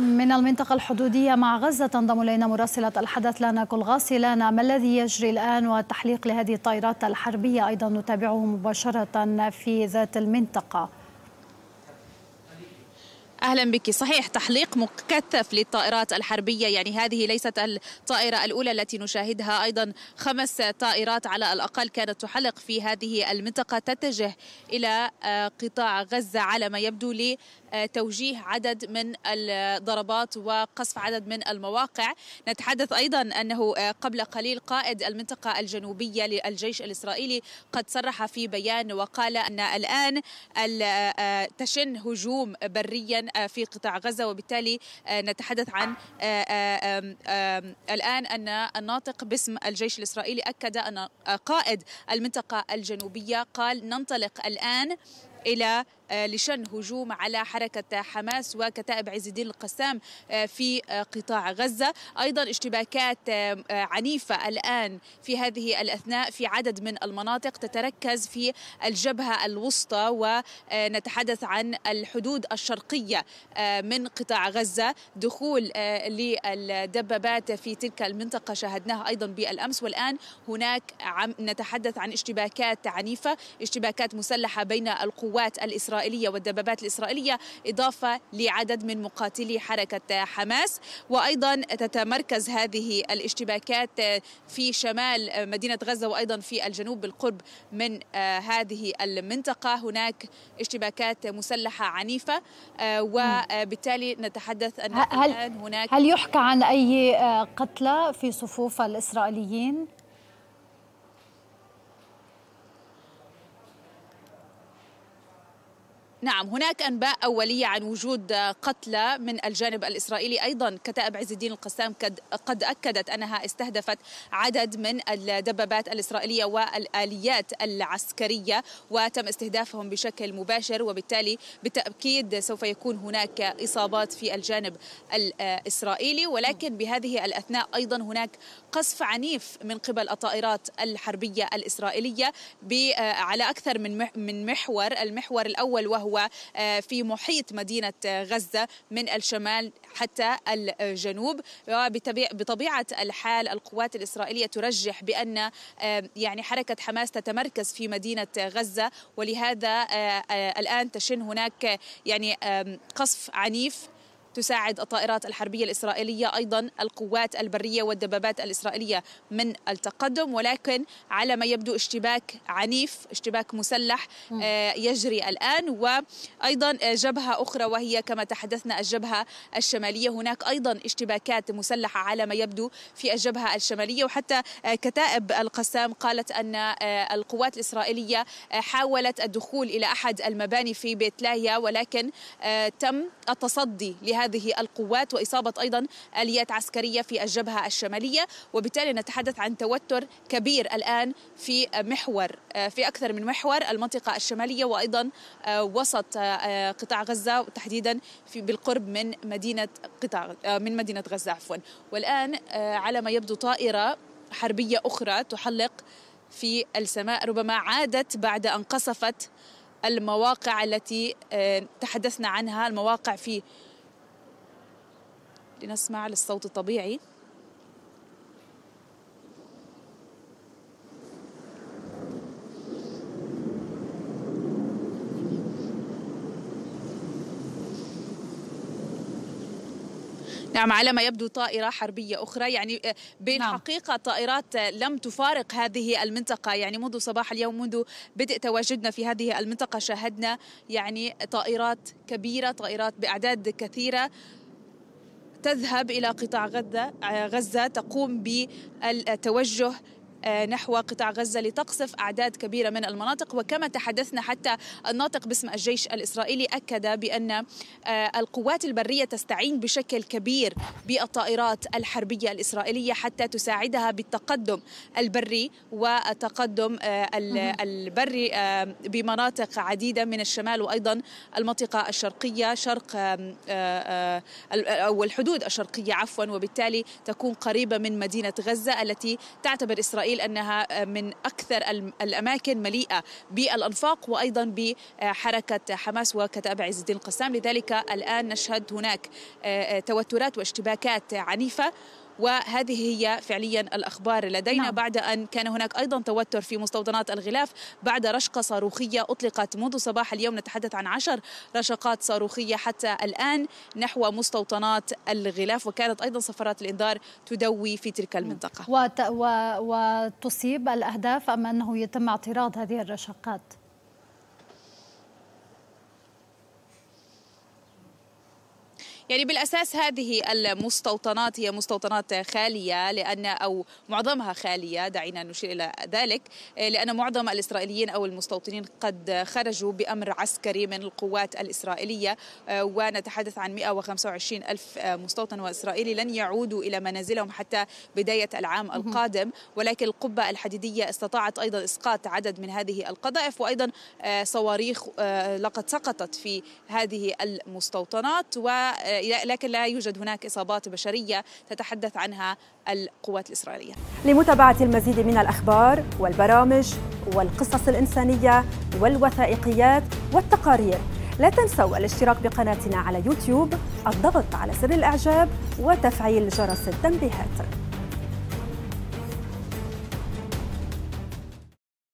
من المنطقة الحدودية مع غزة تنضم إلينا مراسلة الحدث لانا غاصي لانا ما الذي يجري الآن والتحليق لهذه الطائرات الحربية أيضا نتابعه مباشرة في ذات المنطقة أهلا بك صحيح تحليق مكثف للطائرات الحربية يعني هذه ليست الطائرة الأولى التي نشاهدها أيضا خمس طائرات على الأقل كانت تحلق في هذه المنطقة تتجه إلى آه، قطاع غزة على ما يبدو لي توجيه عدد من الضربات وقصف عدد من المواقع نتحدث أيضا أنه آه، قبل قليل قائد المنطقة الجنوبية للجيش الإسرائيلي قد صرح في بيان وقال أن الآن آه، تشن هجوم بريا آه، في قطاع غزة وبالتالي آه، نتحدث عن آه، الآن أن الناطق باسم الجيش الإسرائيلي أكد أن قائد المنطقة الجنوبية قال ننطلق الآن إلى آه، لشن هجوم على حركة حماس وكتائب عز الدين القسام آه، في آه، قطاع غزة أيضا اشتباكات عنيفة الآن في هذه الأثناء في عدد من المناطق تتركز في الجبهة الوسطى ونتحدث عن الحدود الشرقية من قطاع غزة دخول للدبابات في تلك المنطقة شاهدناها أيضا بالأمس والآن هناك نتحدث عن اشتباكات عنيفة اشتباكات مسلحة بين القوات الإسرائيلية الإسرائيلية والدبابات الإسرائيلية إضافة لعدد من مقاتلي حركة حماس وأيضا تتمركز هذه الاشتباكات في شمال مدينة غزة وأيضا في الجنوب بالقرب من آه، هذه المنطقة هناك اشتباكات مسلحة عنيفة آه، وبالتالي نتحدث أن هل هناك هل يحكى عن أي آه، قتلى في صفوف الإسرائيليين؟ نعم هناك أنباء أولية عن وجود قتلى من الجانب الإسرائيلي أيضا كتائب عز الدين القسام قد أكدت أنها استهدفت عدد من الدبابات الإسرائيلية والآليات العسكرية وتم استهدافهم بشكل مباشر وبالتالي بالتأكيد سوف يكون هناك إصابات في الجانب الإسرائيلي ولكن بهذه الأثناء أيضا هناك قصف عنيف من قبل الطائرات الحربية الإسرائيلية على أكثر من من محور المحور الأول وهو وهو آه، في محيط مدينة آه، غزة من الشمال حتى الجنوب بطبيعة الحال القوات الإسرائيلية ترجح بأن آه، يعني حركة حماس تتمركز في مدينة غزة ولهذا الآن تشن هناك يعني قصف عنيف تساعد الطائرات الحربية الإسرائيلية أيضا القوات البرية والدبابات الإسرائيلية من التقدم ولكن على ما يبدو اشتباك عنيف اشتباك مسلح آه، يجري الآن وأيضا آه، جبهة أخرى وهي كما تحدثنا الجبهة الشمالية هناك أيضا اشتباكات مسلحة على ما يبدو في الجبهة الشمالية وحتى آه، كتائب القسام قالت أن القوات الإسرائيلية حاولت الدخول إلى أحد المباني في بيت لاهيا ولكن تم التصدي لهذا هذه القوات وإصابة أيضا آليات عسكرية في الجبهة الشمالية وبالتالي نتحدث عن توتر كبير الآن في محور آه، في أكثر من محور المنطقة الشمالية وأيضا آه، وسط آه، قطاع غزة وتحديدا في بالقرب من مدينة قطاع من مدينة غزة عفوا والآن على ما يبدو طائرة حربية أخرى تحلق في السماء ربما عادت بعد أن قصفت المواقع التي تحدثنا عنها المواقع في لنسمع للصوت الطبيعي نعم على ما يبدو طائرة حربية أخرى يعني بالحقيقة نعم. طائرات آه، لم تفارق هذه المنطقة يعني منذ صباح اليوم منذ بدء تواجدنا في هذه المنطقة شاهدنا يعني طائرات كبيرة طائرات بأعداد كثيرة تذهب إلى قطاع غزة آه، تقوم بالتوجه آه، نحو قطاع غزة لتقصف أعداد كبيرة من المناطق وكما تحدثنا حتى الناطق باسم الجيش الإسرائيلي أكد بأن آه، القوات البرية تستعين بشكل كبير بالطائرات الحربية الإسرائيلية حتى تساعدها بالتقدم البري والتقدم آه، البري بمناطق عديدة من الشمال وأيضا المنطقة الشرقية شرق أو الحدود الشرقية عفوا وبالتالي تكون قريبة من مدينة غزة التي تعتبر إسرائيل إسرائيل أنها من أكثر الأماكن مليئة بالأنفاق وأيضا بحركة حماس وكتائب عز الدين القسام لذلك الآن نشهد هناك آه، آه، توترات واشتباكات عنيفة وهذه هي فعليا الأخبار لدينا نعم. بعد أن كان هناك أيضا توتر في مستوطنات الغلاف بعد رشقة صاروخية أطلقت منذ صباح اليوم نتحدث عن عشر رشقات صاروخية حتى الآن نحو مستوطنات الغلاف وكانت أيضا صفارات الإنذار تدوي في تلك المنطقة وت... و... وتصيب الأهداف أم أنه يتم اعتراض هذه الرشقات؟ يعني بالأساس هذه المستوطنات هي مستوطنات خالية لأن أو معظمها خالية دعينا نشير إلى ذلك لأن معظم الإسرائيليين أو المستوطنين قد خرجوا بأمر عسكري من القوات الإسرائيلية ونتحدث عن 125 ألف مستوطن وإسرائيلي لن يعودوا إلى منازلهم حتى بداية العام القادم ولكن القبة الحديدية استطاعت أيضا إسقاط عدد من هذه القذائف وأيضا صواريخ آه، لقد سقطت في هذه المستوطنات و آه، لكن لا يوجد هناك إصابات بشرية تتحدث عنها القوات الإسرائيلية لمتابعة المزيد من الأخبار والبرامج والقصص الإنسانية والوثائقيات والتقارير لا تنسوا الاشتراك بقناتنا على يوتيوب الضغط على زر الإعجاب وتفعيل جرس التنبيهات